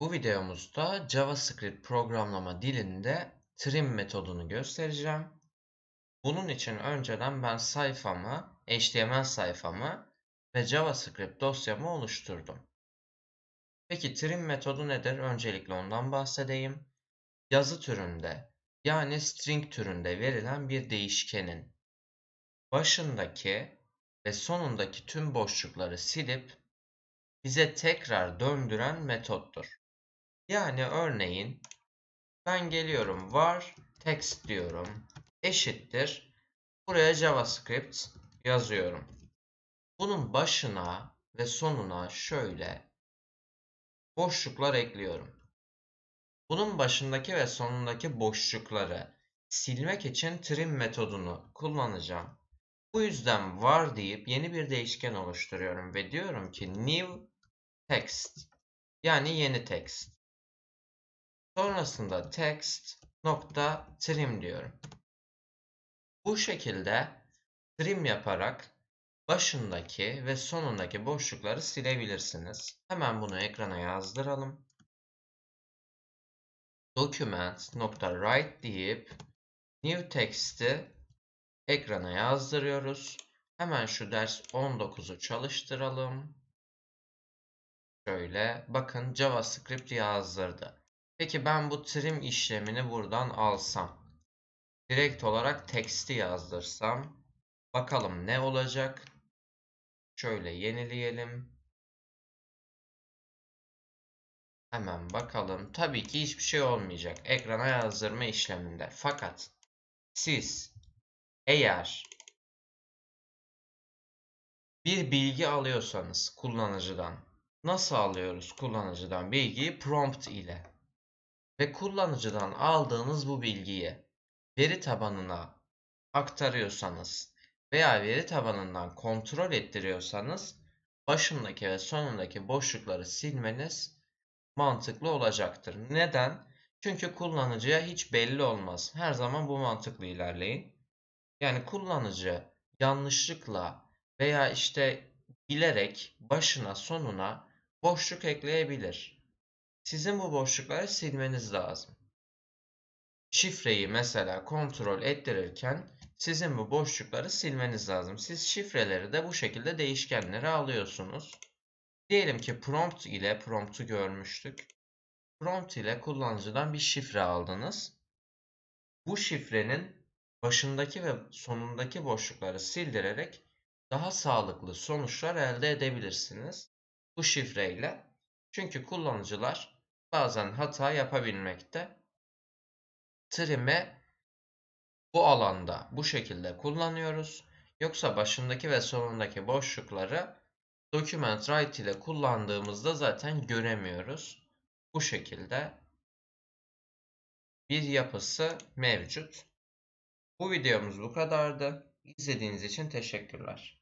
Bu videomuzda JavaScript programlama dilinde trim metodunu göstereceğim. Bunun için önceden ben sayfamı, HTML sayfamı ve JavaScript dosyamı oluşturdum. Peki trim metodu nedir? Öncelikle ondan bahsedeyim. Yazı türünde yani string türünde verilen bir değişkenin başındaki ve sonundaki tüm boşlukları silip bize tekrar döndüren metottur. Yani örneğin ben geliyorum var text diyorum eşittir. Buraya JavaScript yazıyorum. Bunun başına ve sonuna şöyle boşluklar ekliyorum. Bunun başındaki ve sonundaki boşlukları silmek için trim metodunu kullanacağım. Bu yüzden var deyip yeni bir değişken oluşturuyorum ve diyorum ki new text yani yeni text. Sonrasında text nokta trim diyorum. Bu şekilde trim yaparak başındaki ve sonundaki boşlukları silebilirsiniz. Hemen bunu ekrana yazdıralım. Document. Write deyip new text'i ekrana yazdırıyoruz. Hemen şu ders 19'u çalıştıralım. Şöyle bakın JavaScript yazdırdı. Peki ben bu trim işlemini buradan alsam. Direkt olarak teksti yazdırsam. Bakalım ne olacak. Şöyle yenileyelim. Hemen bakalım. Tabii ki hiçbir şey olmayacak. Ekrana yazdırma işleminde. Fakat siz eğer bir bilgi alıyorsanız kullanıcıdan nasıl alıyoruz kullanıcıdan bilgiyi prompt ile ve kullanıcıdan aldığınız bu bilgiyi veri tabanına aktarıyorsanız veya veri tabanından kontrol ettiriyorsanız başındaki ve sonundaki boşlukları silmeniz mantıklı olacaktır. Neden? Çünkü kullanıcıya hiç belli olmaz. Her zaman bu mantıklı ilerleyin. Yani kullanıcı yanlışlıkla veya işte bilerek başına sonuna boşluk ekleyebilir. Sizin bu boşlukları silmeniz lazım. Şifreyi mesela kontrol ettirirken sizin bu boşlukları silmeniz lazım. Siz şifreleri de bu şekilde değişkenlere alıyorsunuz. Diyelim ki prompt ile prompt'u görmüştük. Prompt ile kullanıcıdan bir şifre aldınız. Bu şifrenin başındaki ve sonundaki boşlukları sildirerek daha sağlıklı sonuçlar elde edebilirsiniz bu şifreyle. Çünkü kullanıcılar bazen hata yapabilmekte. Trim'i bu alanda bu şekilde kullanıyoruz. Yoksa başındaki ve sonundaki boşlukları document write ile kullandığımızda zaten göremiyoruz. Bu şekilde bir yapısı mevcut. Bu videomuz bu kadardı. İzlediğiniz için teşekkürler.